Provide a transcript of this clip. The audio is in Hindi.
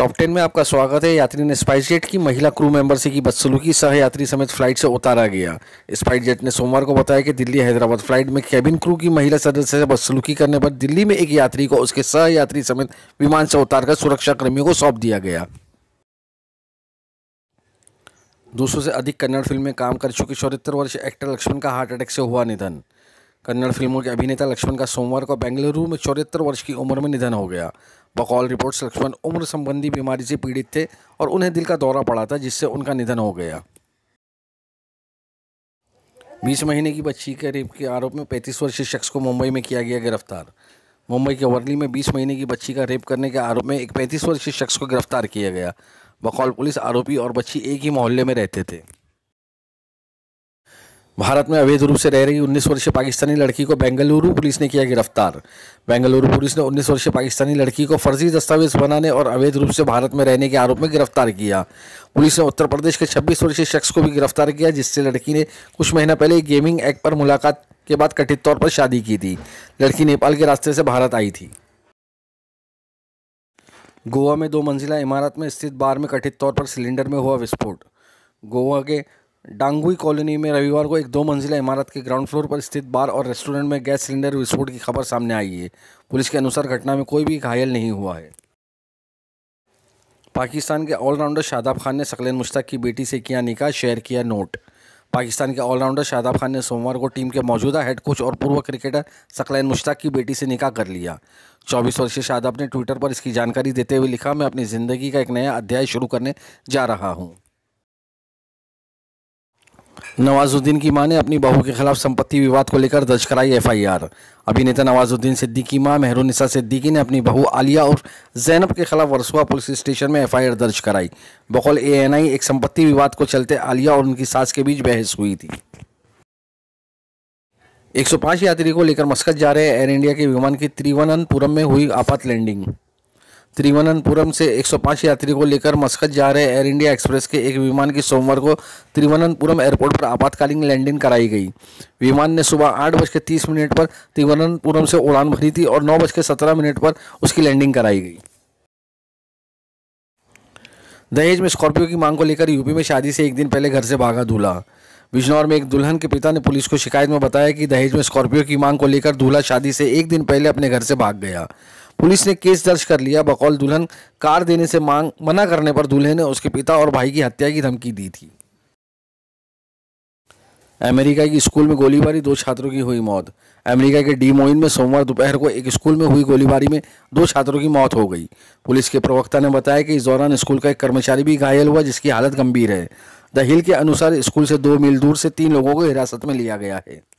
टॉप टेन में आपका स्वागत है यात्री ने स्पाइस जेट की महिला क्रू मेंबर से की बदसलूकी सह यात्री समेत फ्लाइट से उतारा गया स्पाइस जेट ने सोमवार को बताया कि दिल्ली हैदराबाद फ्लाइट में कैबिन क्रू की महिला सदस्य से बदसलूकी करने पर दिल्ली में एक यात्री को उसके सह यात्री समेत विमान से उतारकर सुरक्षा कर्मियों को सौंप दिया गया दो से अधिक कन्नड़ फिल्म में काम कर चुके चौहत्तर वर्ष एक्टर लक्ष्मण का हार्ट अटैक से हुआ निधन कन्नड़ फिल्मों के अभिनेता लक्ष्मण का सोमवार को बेंगलुरु में चौहत्तर वर्ष की उम्र में निधन हो गया बकौल रिपोर्ट्स लक्ष्मण उम्र संबंधी बीमारी से पीड़ित थे और उन्हें दिल का दौरा पड़ा था जिससे उनका निधन हो गया बीस महीने की बच्ची के रेप के आरोप में पैंतीस वर्षीय शख्स को मुंबई में किया गया गिरफ्तार मुंबई के वर्ली में 20 महीने की बच्ची का रेप करने के आरोप में एक पैंतीस वर्षीय शख्स को गिरफ्तार किया गया बकौल पुलिस आरोपी और बच्ची एक ही मोहल्ले में रहते थे भारत में अवैध रूप से रह रही 19 वर्षीय पाकिस्तानी लड़की को बेंगलुरु पुलिस ने किया गिरफ्तार बेंगलुरु पुलिस ने 19 वर्षीय पाकिस्तानी लड़की को फर्जी दस्तावेज बनाने और अवैध रूप से भारत में रहने के आरोप में गिरफ्तार किया पुलिस ने उत्तर प्रदेश के 26 वर्षीय शख्स को भी गिरफ्तार किया जिससे लड़की ने कुछ महीना पहले गेमिंग एक्ट पर मुलाकात के बाद कथित तौर पर शादी की थी लड़की नेपाल के रास्ते से भारत आई थी गोवा में दो मंजिला इमारत में स्थित बार में कथित तौर पर सिलेंडर में हुआ विस्फोट गोवा के डांगुई कॉलोनी में रविवार को एक दो मंजिला इमारत के ग्राउंड फ्लोर पर स्थित बार और रेस्टोरेंट में गैस सिलेंडर विस्फोट की खबर सामने आई है पुलिस के अनुसार घटना में कोई भी घायल नहीं हुआ है पाकिस्तान के ऑलराउंडर शादाब खान ने सकलैन मुश्ताक की बेटी से किया निकाह शेयर किया नोट पाकिस्तान के ऑलराउंडर शादाब खान ने सोमवार को टीम के मौजूदा हेड कोच और पूर्व क्रिकेटर सकलैन मुश्ताक की बेटी से निकाह कर लिया 24 वर्षीय शादाब ने ट्विटर पर इसकी जानकारी देते हुए लिखा मैं अपनी ज़िंदगी का एक नया अध्याय शुरू करने जा रहा हूँ नवाजुद्दीन की मां ने अपनी बहू के खिलाफ संपत्ति विवाद को लेकर दर्ज कराई एफआईआर अभिनेता नवाजुद्दीन सिद्दीकी मां मेहरूनिसा सिद्दीकी ने अपनी बहू आलिया और जैनब के खिलाफ वरसुआ पुलिस स्टेशन में एफआईआर दर्ज कराई बकौल एएनआई एक संपत्ति विवाद को चलते आलिया और उनकी सास के बीच बहस हुई थी 105 यात्री को लेकर मस्कत जा रहे एयर इंडिया के विमान की त्रिवनंतपुरम में हुई आपात लैंडिंग त्रिवनंतपुरम से 105 यात्री को लेकर मस्कत जा रहे एयर इंडिया एक्सप्रेस के एक विमान की सोमवार को त्रिवनंतपुरम एयरपोर्ट पर आपातकालीन लैंडिंग कराई गई विमान ने सुबह आठ बज के तीस मिनट पर त्रिवनंतपुरम से उड़ान भरी थी और नौ बज के सत्रह मिनट पर उसकी लैंडिंग कराई गई दहेज में स्कॉर्पियो की मांग को लेकर यूपी में शादी से एक दिन पहले घर से भागा दूल्हा बिजनौर में एक दुल्हन के पिता ने पुलिस को शिकायत में बताया कि दहेज में स्कॉर्पियो की मांग को लेकर दूल्हा शादी से एक दिन पहले अपने घर से भाग गया पुलिस ने केस दर्ज कर लिया बकौल दुल्हन कार देने से मांग मना करने पर दुल्हे ने उसके पिता और भाई की हत्या की धमकी दी थी अमेरिका की स्कूल में गोलीबारी दो छात्रों की हुई मौत अमेरिका के डी मोइन में सोमवार दोपहर को एक स्कूल में हुई गोलीबारी में दो छात्रों की मौत हो गई पुलिस के प्रवक्ता ने बताया कि इस दौरान स्कूल का एक कर्मचारी भी घायल हुआ जिसकी हालत गंभीर है द हिल के अनुसार स्कूल से दो मील दूर से तीन लोगों को हिरासत में लिया गया है